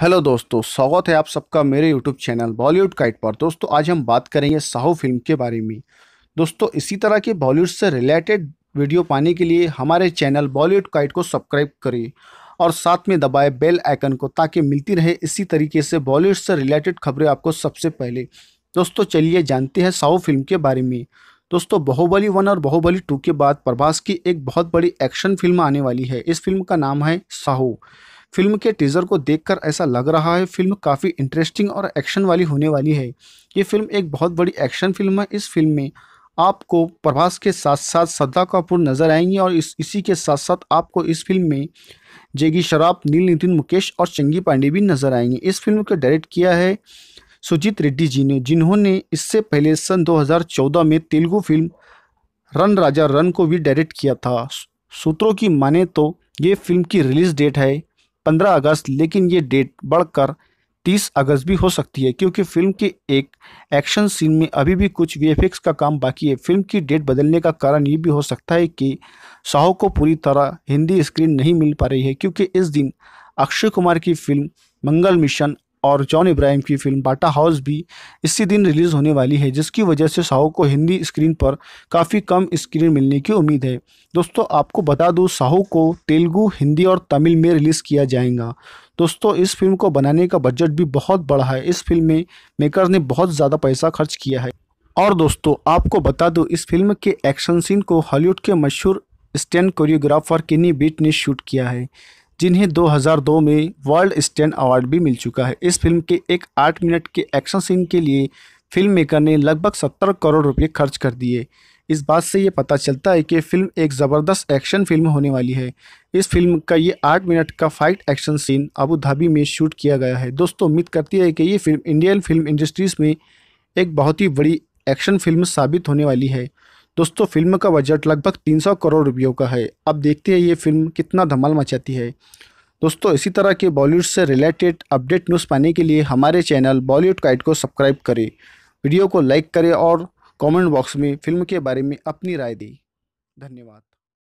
hello दोस्तों स्वागत है आप सबका मेरे यूट्यूब चैनल बॉलीवुड काइट पर दोस्तों आज हम बात करेंगे साहू फिल्म के बारे में दोस्तों इसी तरह के बॉलीवुड से रिलेटेड वीडियो पाने के लिए हमारे चैनल बॉलीवुड काइट को सब्सक्राइब करें और साथ में दबाए बेल आइकन को ताकि मिलती रहे इसी तरीके से बॉलीवुड से रिलेटेड खबरें आपको सबसे पहले दोस्तों चलिए जानते हैं साहू फिल्म के बारे में दोस्तों बाहुबली वन और बाहुबली टू के बाद प्रभास की एक बहुत बड़ी एक्शन फिल्म आने वाली है इस फिल्म का नाम है साहू फिल्म के टीज़र को देखकर ऐसा लग रहा है फिल्म काफ़ी इंटरेस्टिंग और एक्शन वाली होने वाली है ये फिल्म एक बहुत बड़ी एक्शन फिल्म है इस फिल्म में आपको प्रभास के साथ साथ श्रद्धा कपूर नज़र आएंगी और इस इसी के साथ साथ आपको इस फिल्म में जेगी शराब नील नितिन मुकेश और चंगी पांडे भी नज़र आएंगे इस फिल्म को डायरेक्ट किया है सुजीत रेड्डी जी ने जिन्होंने इससे पहले सन 2014 में Telugu film run Raja run को भी डायरेक्ट किया था सूत्रों की माने तो ये फिल्म की रिलीज़ डेट है पंद्रह अगस्त लेकिन ये डेट बढ़कर तीस अगस्त भी हो सकती है क्योंकि फिल्म के एक एक्शन सीन में अभी भी कुछ वी का काम बाकी है फिल्म की डेट बदलने का कारण ये भी हो सकता है कि साहू को पूरी तरह हिंदी स्क्रीन नहीं मिल पा रही है क्योंकि इस दिन अक्षय कुमार की फिल्म मंगल मिशन और जॉन इब्राहिम की फिल्म बाटा हाउस भी इसी दिन रिलीज़ होने वाली है जिसकी वजह से साहू को हिंदी स्क्रीन पर काफ़ी कम स्क्रीन मिलने की उम्मीद है दोस्तों आपको बता दूँ साहू को तेलुगु हिंदी और तमिल में रिलीज़ किया जाएगा दोस्तों इस फिल्म को बनाने का बजट भी बहुत बड़ा है इस फिल्म में मेकर ने बहुत ज़्यादा पैसा खर्च किया है और दोस्तों आपको बता दूँ इस फिल्म के एक्शन सीन को हॉलीवुड के मशहूर स्टैंड कोरियोग्राफर किनी बीट ने शूट किया है जिन्हें 2002 में वर्ल्ड स्टैंड अवार्ड भी मिल चुका है इस फिल्म के एक आठ मिनट के एक्शन सीन के लिए फिल्म मेकर ने लगभग सत्तर करोड़ रुपये खर्च कर दिए इस बात से ये पता चलता है कि फिल्म एक ज़बरदस्त एक्शन फिल्म होने वाली है इस फिल्म का ये आठ मिनट का fight action scene Abu Dhabi में शूट किया गया है दोस्तों उम्मीद करती है कि ये फिल्म इंडियन फिल्म इंडस्ट्रीज़ में एक बहुत ही बड़ी एक्शन फिल्म साबित होने वाली है दोस्तों फिल्म का बजट लगभग 300 करोड़ रुपयों का है अब देखते हैं ये फिल्म कितना धमाल मचाती है दोस्तों इसी तरह के बॉलीवुड से रिलेटेड अपडेट न्यूज़ पाने के लिए हमारे चैनल बॉलीवुड काइट को सब्सक्राइब करें वीडियो को लाइक करें और कमेंट बॉक्स में फिल्म के बारे में अपनी राय दें धन्यवाद